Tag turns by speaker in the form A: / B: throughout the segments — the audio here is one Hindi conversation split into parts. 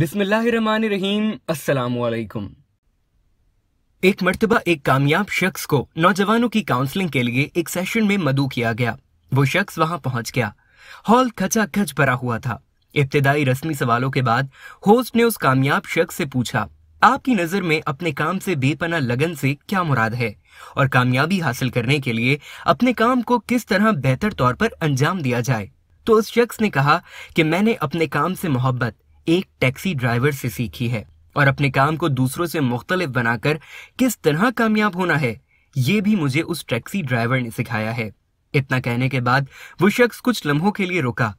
A: बिस्मिल्लाहिर्रहमानिर्रहीम अस्सलाम एक मर्तबा एक कामयाब शख्स को नौजवानों की काउंसलिंग के लिए एक सेशन में मदू किया गया वो शख्स वहां पहुंच गया हॉल खचा खच भरा हुआ था इब्तदाई रस्मी सवालों के बाद होस्ट ने उस कामयाब शख्स से पूछा आपकी नजर में अपने काम से बेपना लगन से क्या मुराद है और कामयाबी हासिल करने के लिए अपने काम को किस तरह बेहतर तौर पर अंजाम दिया जाए तो उस शख्स ने कहा कि मैंने अपने काम से मोहब्बत एक टैक्सी ड्राइवर से सीखी है और अपने काम को दूसरों से मुख्तलिफ बनाकर किस तरह कामयाब होना है ये भी मुझे उस टैक्सी ड्राइवर ने सिखाया है इतना कहने के बाद वो शख्स कुछ लम्हों के लिए रुका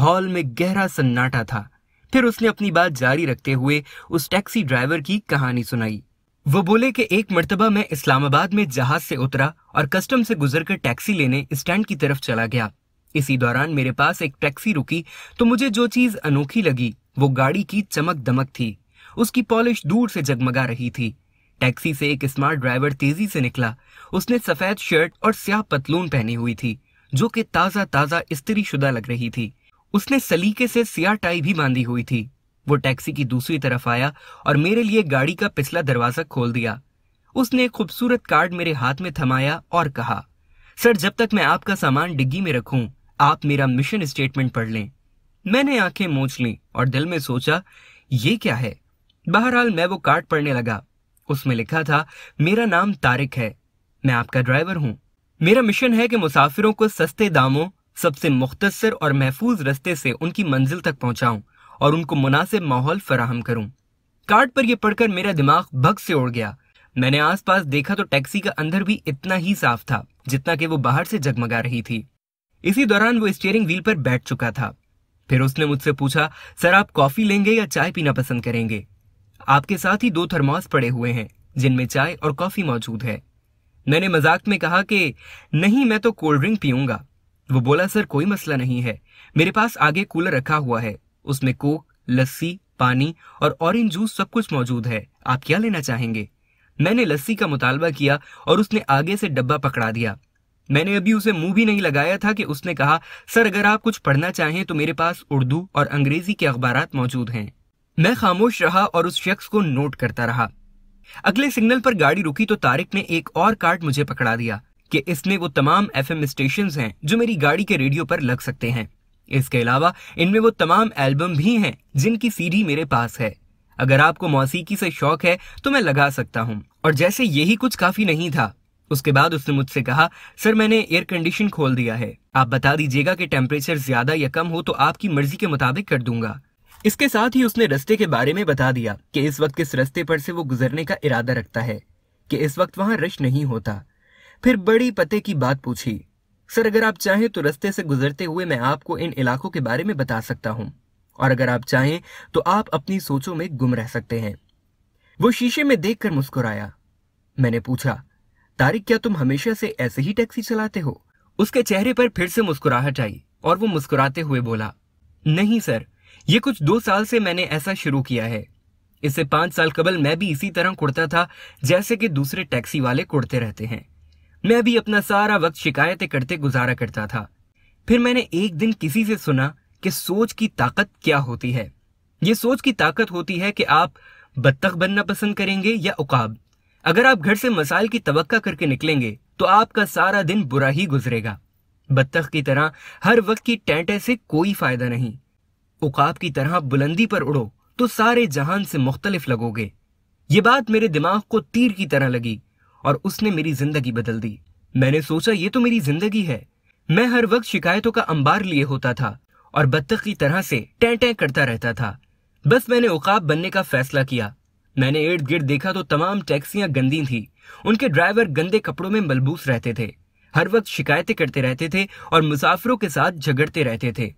A: हॉल में गहरा सन्नाटा था फिर उसने अपनी बात जारी रखते हुए उस टैक्सी ड्राइवर की कहानी सुनाई वो बोले कि एक मरतबा मैं इस्लामाबाद में जहाज से उतरा और कस्टम से गुजरकर टैक्सी लेने स्टैंड की तरफ चला गया इसी दौरान मेरे पास एक टैक्सी रुकी तो मुझे जो चीज अनोखी लगी वो गाड़ी की चमक दमक थी उसकी पॉलिश दूर से जगमगा रही थी टैक्सी से एक स्मार्ट ड्राइवर तेजी से निकला उसने सफेद शर्ट और स्याह पतलून पहनी हुई थी जो कि ताजा ताजा स्त्री शुदा लग रही थी उसने सलीके से सिया टाई भी बांधी हुई थी वो टैक्सी की दूसरी तरफ आया और मेरे लिए गाड़ी का पिछला दरवाजा खोल दिया उसने एक खूबसूरत कार्ड मेरे हाथ में थमाया और कहा सर जब तक मैं आपका सामान डिग्गी में रखूं आप मेरा मिशन स्टेटमेंट पढ़ लें मैंने आंखें मोच ली और दिल में सोचा ये क्या है बहरहाल मैं वो कार्ड पढ़ने लगा उसमें लिखा था मेरा नाम तारिक है मैं आपका ड्राइवर हूँ मेरा मिशन है कि मुसाफिरों को सस्ते दामों सबसे मुख्तसर और महफूज रस्ते से उनकी मंजिल तक पहुंचाऊं और उनको मुनासिब माहौल फराहम करूं कार्ड पर यह पढ़कर मेरा दिमाग भग से उड़ गया मैंने आसपास देखा तो टैक्सी का अंदर भी इतना ही साफ था जितना कि वो बाहर से जगमगा रही थी इसी दौरान वो स्टीयरिंग व्हील पर बैठ चुका था फिर उसने मुझसे पूछा सर आप कॉफी लेंगे या चाय पीना पसंद करेंगे आपके साथ ही दो थर्मास पड़े हुए हैं जिनमें चाय और कॉफी मौजूद है मैंने मजाक में कहा कि नहीं मैं तो कोल्ड ड्रिंक पीऊंगा वो बोला सर कोई मसला नहीं है मेरे पास आगे कूलर रखा हुआ है उसमें कोक लस्सी पानी और ऑरेंज जूस सब कुछ मौजूद है आप क्या लेना चाहेंगे मैंने लस्सी का मुतालबा किया और उसने आगे से डब्बा पकड़ा दिया मैंने अभी उसे मुंह भी नहीं लगाया था कि उसने कहा सर अगर आप कुछ पढ़ना चाहें तो मेरे पास उर्दू और अंग्रेजी के अखबार मौजूद हैं मैं खामोश रहा और उस शख्स को नोट करता रहा अगले सिग्नल पर गाड़ी रुकी तो तारिक ने एक और कार्ड मुझे पकड़ा दिया कि इसमें वो तमाम एफ एम स्टेशन हैं जो मेरी गाड़ी के रेडियो पर लग सकते हैं इसके अलावा इनमें वो तमाम एल्बम भी हैं जिनकी सीढ़ी मेरे पास है अगर आपको मौसीकी से शौक है तो मैं लगा सकता हूँ और जैसे यही कुछ काफी नहीं था उसके बाद उसने मुझसे कहा सर मैंने एयर कंडीशन खोल दिया है आप बता दीजिएगा कि टेम्परेचर ज्यादा या कम हो तो आपकी मर्जी के मुताबिक कर दूंगा इसके साथ ही उसने रस्ते के बारे में बता दिया कि इस वक्त किस रस्ते पर से वो गुजरने का इरादा रखता है कि इस वक्त वहां रश नहीं होता फिर बड़ी पते की बात पूछी सर अगर आप चाहें तो रस्ते से गुजरते हुए मैं आपको इन इलाकों के बारे में बता सकता हूँ और अगर आप चाहें तो आप अपनी सोचों में गुम रह सकते हैं वो शीशे में देखकर मुस्कुराया मैंने पूछा तारिक क्या तुम हमेशा से ऐसे ही टैक्सी चलाते हो उसके चेहरे पर फिर से मुस्कुराहट आई और वो मुस्कुराते हुए बोला नहीं सर ये कुछ दो साल से मैंने ऐसा शुरू किया है इससे पांच साल कबल मैं भी इसी तरह कुड़ता था जैसे कि दूसरे टैक्सी वाले कुड़ते रहते हैं मैं भी अपना सारा वक्त शिकायतें करते गुजारा करता था फिर मैंने एक दिन किसी से सुना कि सोच की ताकत क्या होती है ये सोच की ताकत होती है कि आप बत्तख बनना पसंद करेंगे या उकाब अगर आप घर से मसाइल की तवक्का करके निकलेंगे तो आपका सारा दिन बुरा ही गुजरेगा बत्तख की तरह हर वक्त की टेंटे से कोई फायदा नहीं उकाब की तरह बुलंदी पर उड़ो तो सारे जहान से मुख्तलिफ लगोगे ये बात मेरे दिमाग को तीर की तरह लगी और उसने मेरी जिंदगी बदल दी मैंने सोचा ये तो मेरी जिंदगी है मैं हर वक्त शिकायतों का अंबार लिए होता था और बत्तख की तरह से टें टें करता रहता था बस मैंने उकाब बनने का फैसला किया मैंने इर्द गिर्द देखा तो तमाम टैक्सियां गंदी थी उनके ड्राइवर गंदे कपड़ों में मलबूस रहते थे हर वक्त शिकायतें करते रहते थे और मुसाफिरों के साथ झगड़ते रहते थे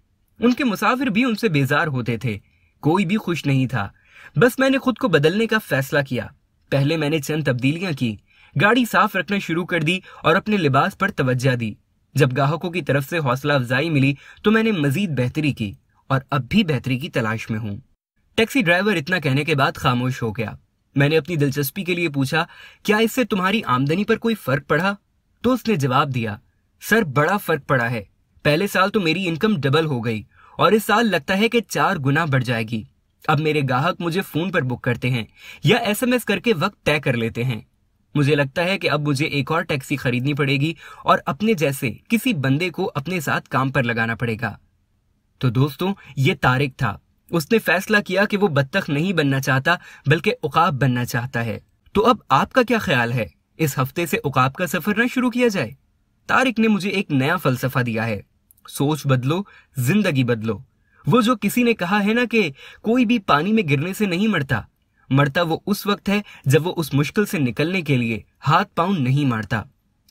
A: उनके मुसाफिर भी उनसे बेजार होते थे कोई भी खुश नहीं था बस मैंने खुद को बदलने का फैसला किया पहले मैंने चंद तब्दीलियां की गाड़ी साफ रखना शुरू कर दी और अपने लिबास पर तवज्जा दी जब ग्राहकों की तरफ से हौसला अफजाई मिली तो मैंने मजीद बेहतरी की और अब भी बेहतरी की तलाश में हूँ टैक्सी ड्राइवर इतना कहने के बाद खामोश हो गया मैंने अपनी दिलचस्पी के लिए पूछा क्या इससे तुम्हारी आमदनी पर कोई फर्क पड़ा तो उसने जवाब दिया सर बड़ा फर्क पड़ा है पहले साल तो मेरी इनकम डबल हो गई और इस साल लगता है कि चार गुना बढ़ जाएगी अब मेरे ग्राहक मुझे फोन पर बुक करते हैं या एसएमएस करके वक्त तय कर लेते हैं मुझे लगता है कि अब मुझे एक और टैक्सी खरीदनी पड़ेगी और अपने जैसे किसी बंदे को अपने साथ काम पर लगाना पड़ेगा तो दोस्तों ये तारिक था उसने फैसला किया कि वो बत्तख नहीं बनना चाहता बल्कि उकाब बनना चाहता है तो अब आपका क्या ख्याल है इस हफ्ते से उकाब का सफर ना शुरू किया जाए तारिक ने मुझे एक नया फलसफा दिया है सोच बदलो जिंदगी बदलो वो जो किसी ने कहा है ना कि कोई भी पानी में गिरने से नहीं मरता मरता वो उस वक्त है जब वो उस मुश्किल से निकलने के लिए हाथ पांव नहीं मारता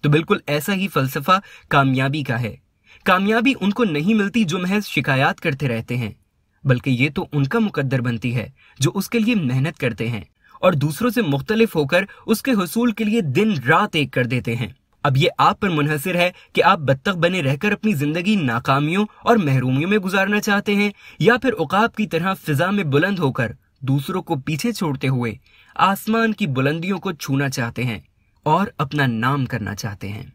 A: तो बिल्कुल ऐसा ही फलसफा कामयाबी का है कामयाबी उनको नहीं मिलती जो महज शिकायत करते रहते हैं बल्कि ये तो उनका मुकद्दर बनती है जो उसके लिए मेहनत करते हैं और दूसरों से मुख्तलिफ होकर उसके हसूल के लिए दिन रात एक कर देते हैं अब ये आप पर मुनहसर है कि आप बत्तख बने रहकर अपनी जिंदगी नाकामियों और महरूमियों में गुजारना चाहते हैं या फिर उकाब की तरह फिजा में बुलंद होकर दूसरों को पीछे छोड़ते हुए आसमान की बुलंदियों को छूना चाहते हैं और अपना नाम करना चाहते हैं